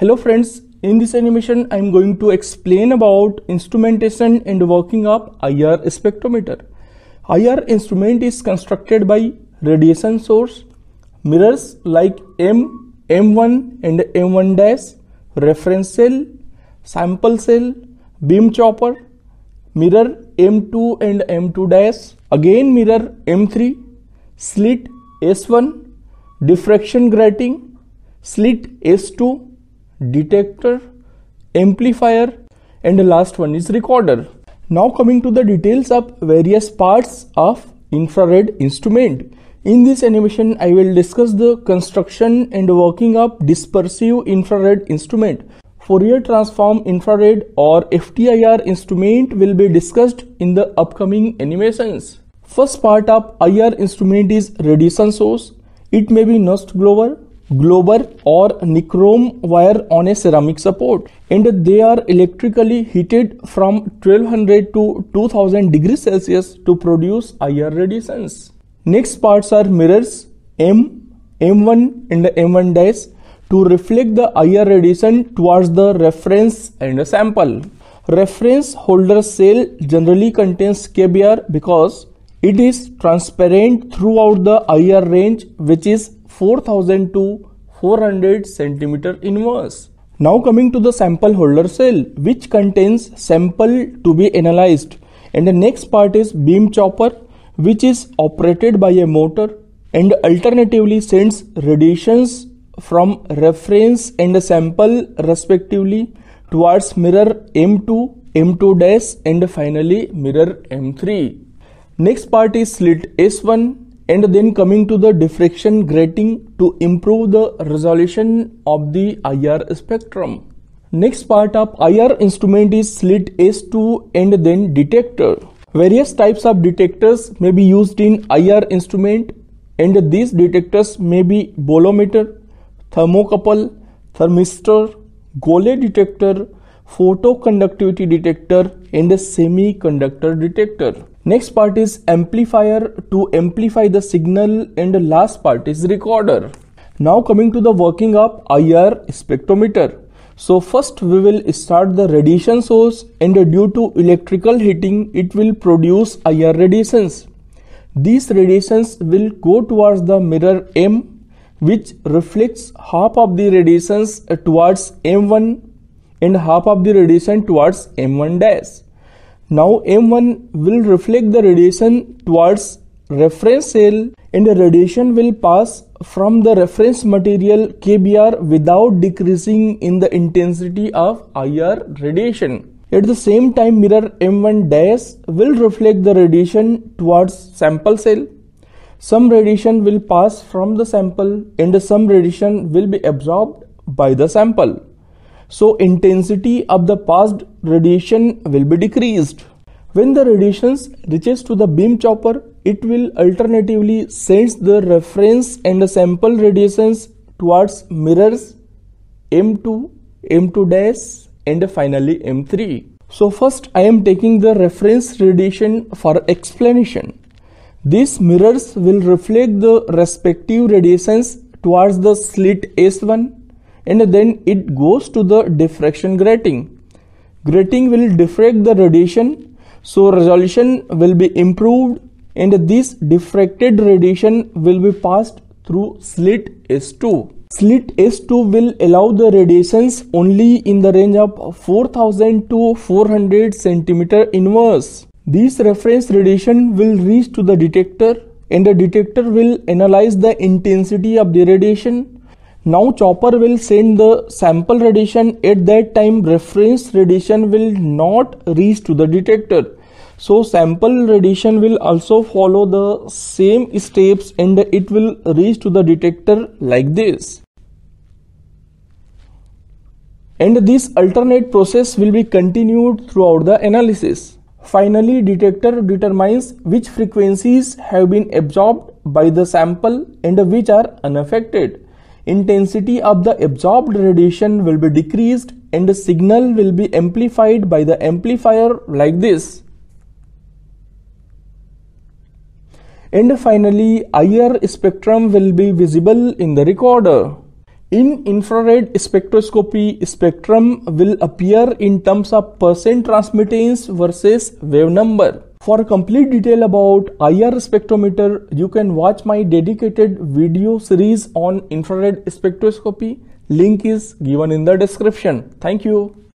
Hello friends, in this animation I am going to explain about instrumentation and working of IR spectrometer. IR instrument is constructed by radiation source, mirrors like M, M1 and M1 dash, reference cell, sample cell, beam chopper, mirror M2 and M2 dash, again mirror M3, slit S1, diffraction grating, slit S2, detector, amplifier and the last one is recorder. Now coming to the details of various parts of infrared instrument. In this animation, I will discuss the construction and working of dispersive infrared instrument. Fourier transform infrared or FTIR instrument will be discussed in the upcoming animations. First part of IR instrument is radiation source. It may be Nernst Glover, glober or nichrome wire on a ceramic support and they are electrically heated from 1200 to 2000 degrees Celsius to produce IR radiations. Next parts are mirrors M, M1 and M1 dies to reflect the IR radiation towards the reference and the sample. Reference holder cell generally contains KBR because it is transparent throughout the IR range which is 4000 to 400 centimeter inverse. Now coming to the sample holder cell which contains sample to be analyzed and the next part is beam chopper which is operated by a motor and alternatively sends radiations from reference and sample respectively towards mirror M2, M2 and finally mirror M3. Next part is slit S1 and then coming to the diffraction grating to improve the resolution of the IR spectrum. Next part of IR instrument is slit S2 and then detector. Various types of detectors may be used in IR instrument and these detectors may be bolometer, thermocouple, thermistor, Golay detector, photoconductivity detector and a semiconductor detector. Next part is amplifier to amplify the signal and the last part is recorder. Now coming to the working of IR spectrometer. So first we will start the radiation source and due to electrical heating it will produce IR radiations. These radiations will go towards the mirror M which reflects half of the radiations towards M1 and half of the radiation towards M1 dash. Now M1 will reflect the radiation towards reference cell and the radiation will pass from the reference material KBR without decreasing in the intensity of IR radiation. At the same time mirror M1 dash will reflect the radiation towards sample cell. Some radiation will pass from the sample and some radiation will be absorbed by the sample. So intensity of the passed radiation will be decreased. When the radiation reaches to the beam chopper, it will alternatively sends the reference and the sample radiations towards mirrors M2, M2 dash and finally M3. So first I am taking the reference radiation for explanation. These mirrors will reflect the respective radiations towards the slit S1 and then it goes to the diffraction grating. Grating will diffract the radiation, so resolution will be improved, and this diffracted radiation will be passed through slit S2. Slit S2 will allow the radiations only in the range of 4000 to 400 centimeter inverse. This reference radiation will reach to the detector and the detector will analyze the intensity of the radiation now chopper will send the sample radiation at that time reference radiation will not reach to the detector. So sample radiation will also follow the same steps and it will reach to the detector like this. And this alternate process will be continued throughout the analysis. Finally, detector determines which frequencies have been absorbed by the sample and which are unaffected intensity of the absorbed radiation will be decreased and the signal will be amplified by the amplifier like this. And finally, IR spectrum will be visible in the recorder. In infrared spectroscopy, spectrum will appear in terms of percent transmittance versus wave number. For complete detail about IR spectrometer, you can watch my dedicated video series on infrared spectroscopy. Link is given in the description. Thank you.